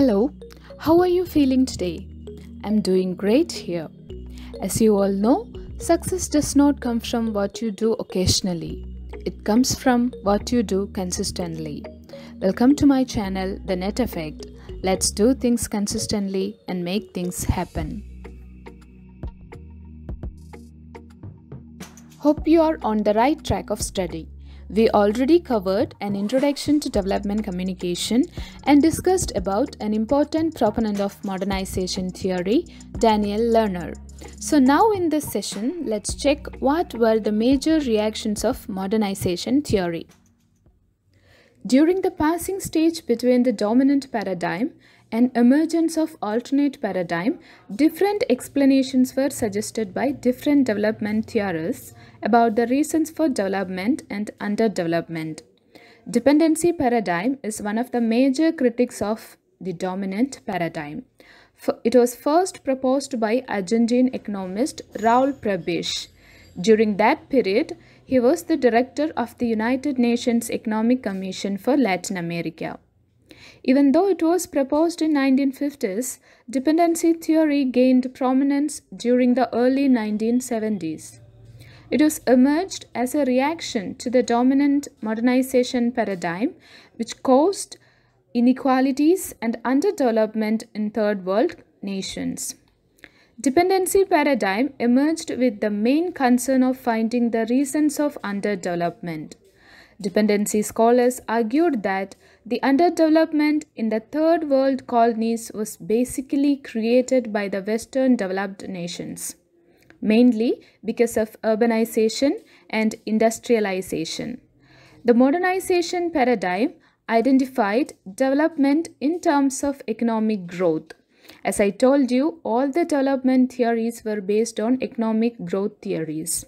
Hello, how are you feeling today? I'm doing great here. As you all know, success does not come from what you do occasionally, it comes from what you do consistently. Welcome to my channel, The Net Effect. Let's do things consistently and make things happen. Hope you are on the right track of study. We already covered an introduction to development communication and discussed about an important proponent of modernization theory, Daniel Lerner. So now in this session, let's check what were the major reactions of modernization theory. During the passing stage between the dominant paradigm an emergence of alternate paradigm, different explanations were suggested by different development theorists about the reasons for development and underdevelopment. Dependency paradigm is one of the major critics of the dominant paradigm. It was first proposed by Argentine economist Raul Prebisch. During that period, he was the director of the United Nations Economic Commission for Latin America. Even though it was proposed in 1950s, dependency theory gained prominence during the early 1970s. It was emerged as a reaction to the dominant modernization paradigm, which caused inequalities and underdevelopment in third world nations. Dependency paradigm emerged with the main concern of finding the reasons of underdevelopment. Dependency scholars argued that the underdevelopment in the third world colonies was basically created by the Western developed nations, mainly because of urbanization and industrialization. The modernization paradigm identified development in terms of economic growth. As I told you, all the development theories were based on economic growth theories.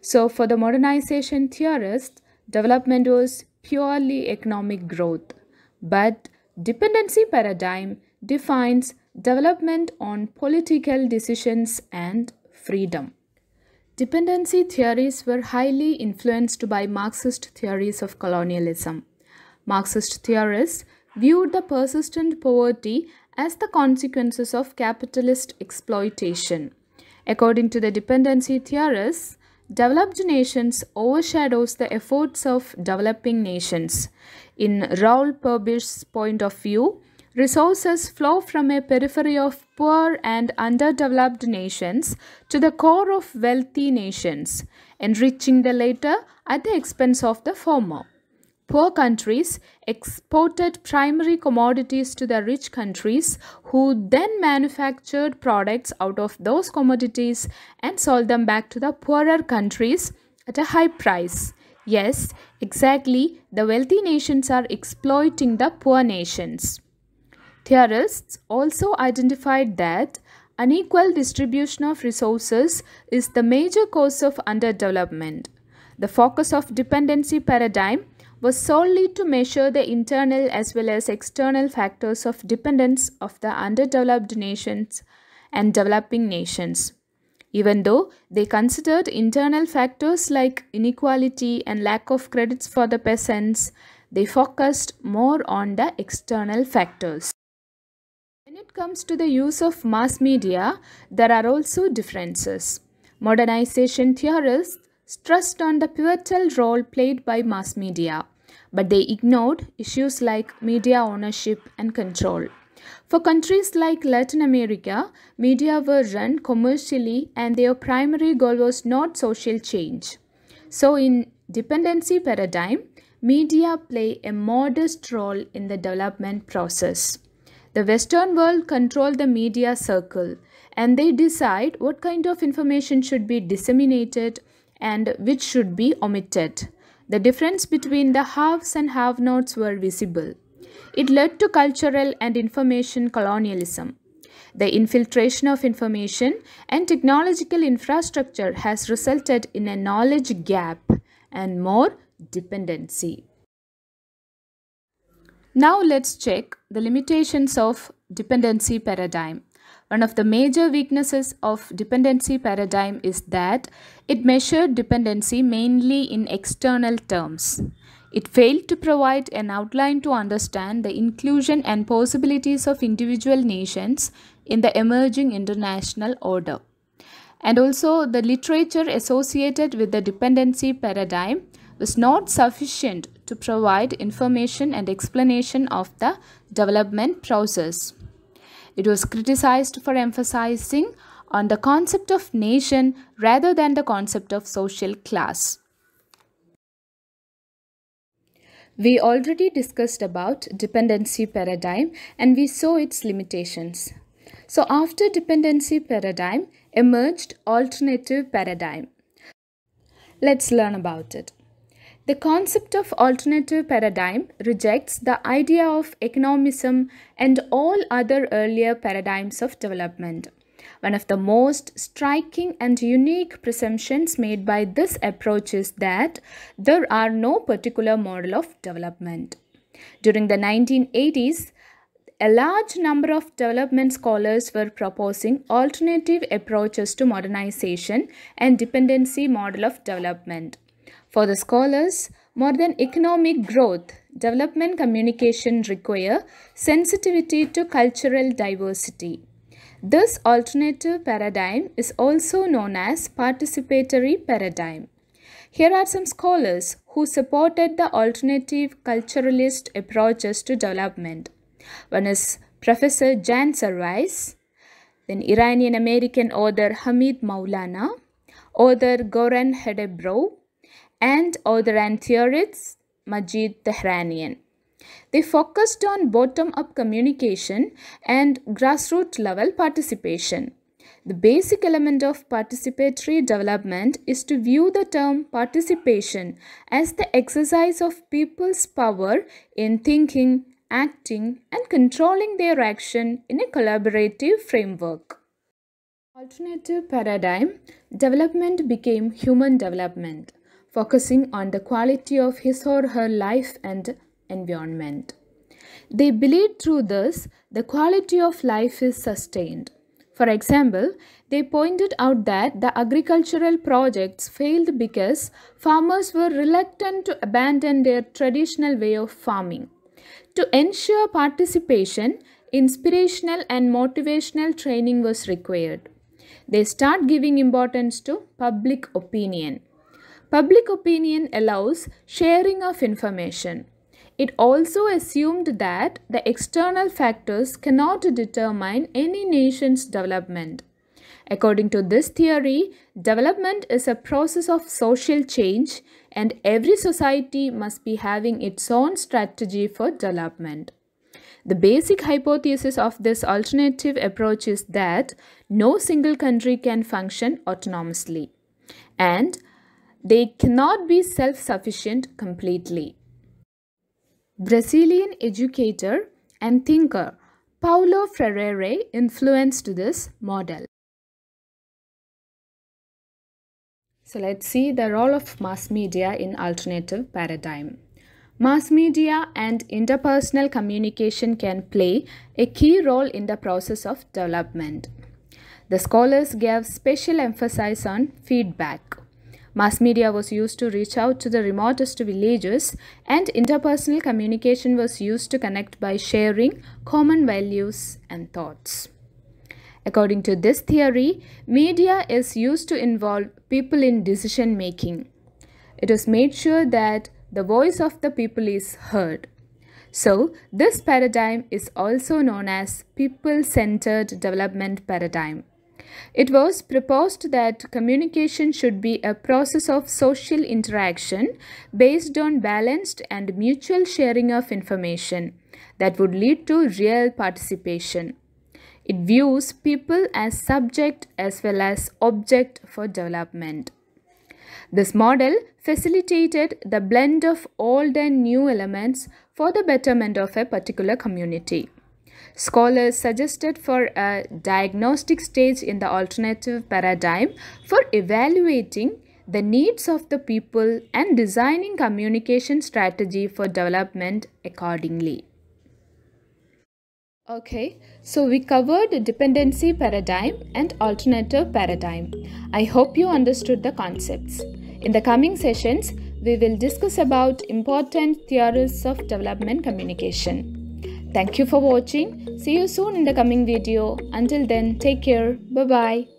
So, for the modernization theorists, Development was purely economic growth, but dependency paradigm defines development on political decisions and freedom. Dependency theories were highly influenced by Marxist theories of colonialism. Marxist theorists viewed the persistent poverty as the consequences of capitalist exploitation. According to the dependency theorists, Developed nations overshadows the efforts of developing nations. In Raoul Purbysh's point of view, resources flow from a periphery of poor and underdeveloped nations to the core of wealthy nations, enriching the latter at the expense of the former. Poor countries exported primary commodities to the rich countries, who then manufactured products out of those commodities and sold them back to the poorer countries at a high price. Yes, exactly, the wealthy nations are exploiting the poor nations. Theorists also identified that unequal distribution of resources is the major cause of underdevelopment. The focus of dependency paradigm was solely to measure the internal as well as external factors of dependence of the underdeveloped nations and developing nations. Even though they considered internal factors like inequality and lack of credits for the peasants, they focused more on the external factors. When it comes to the use of mass media, there are also differences. Modernization theorists stressed on the pivotal role played by mass media, but they ignored issues like media ownership and control. For countries like Latin America, media were run commercially and their primary goal was not social change. So in dependency paradigm, media play a modest role in the development process. The Western world control the media circle and they decide what kind of information should be disseminated, and which should be omitted. The difference between the haves and have-nots were visible. It led to cultural and information colonialism. The infiltration of information and technological infrastructure has resulted in a knowledge gap and more dependency. Now let's check the limitations of dependency paradigm. One of the major weaknesses of dependency paradigm is that it measured dependency mainly in external terms. It failed to provide an outline to understand the inclusion and possibilities of individual nations in the emerging international order. And also, the literature associated with the dependency paradigm was not sufficient to provide information and explanation of the development process. It was criticized for emphasizing on the concept of nation rather than the concept of social class. We already discussed about dependency paradigm and we saw its limitations. So after dependency paradigm emerged alternative paradigm. Let's learn about it. The concept of alternative paradigm rejects the idea of economism and all other earlier paradigms of development. One of the most striking and unique presumptions made by this approach is that there are no particular model of development. During the 1980s, a large number of development scholars were proposing alternative approaches to modernization and dependency model of development. For the scholars, more than economic growth, development communication require sensitivity to cultural diversity. This alternative paradigm is also known as participatory paradigm. Here are some scholars who supported the alternative culturalist approaches to development. One is Professor Jan Sarwais, then Iranian American author Hamid Maulana, author Goran Hedebrow, and Otheran theorist Majid Tehranian. They focused on bottom up communication and grassroots level participation. The basic element of participatory development is to view the term participation as the exercise of people's power in thinking, acting, and controlling their action in a collaborative framework. Alternative paradigm development became human development focusing on the quality of his or her life and environment. They believe through this the quality of life is sustained. For example, they pointed out that the agricultural projects failed because farmers were reluctant to abandon their traditional way of farming. To ensure participation, inspirational and motivational training was required. They start giving importance to public opinion. Public opinion allows sharing of information. It also assumed that the external factors cannot determine any nation's development. According to this theory, development is a process of social change and every society must be having its own strategy for development. The basic hypothesis of this alternative approach is that no single country can function autonomously. And they cannot be self-sufficient completely. Brazilian educator and thinker Paulo Freire influenced this model. So let's see the role of mass media in alternative paradigm. Mass media and interpersonal communication can play a key role in the process of development. The scholars gave special emphasis on feedback. Mass media was used to reach out to the remotest villages, and interpersonal communication was used to connect by sharing common values and thoughts. According to this theory, media is used to involve people in decision making. It is made sure that the voice of the people is heard. So, this paradigm is also known as people centered development paradigm. It was proposed that communication should be a process of social interaction based on balanced and mutual sharing of information that would lead to real participation. It views people as subject as well as object for development. This model facilitated the blend of old and new elements for the betterment of a particular community. Scholars suggested for a diagnostic stage in the alternative paradigm for evaluating the needs of the people and designing communication strategy for development accordingly. Okay, so we covered dependency paradigm and alternative paradigm. I hope you understood the concepts. In the coming sessions, we will discuss about important theories of development communication. Thank you for watching. See you soon in the coming video. Until then, take care. Bye-bye.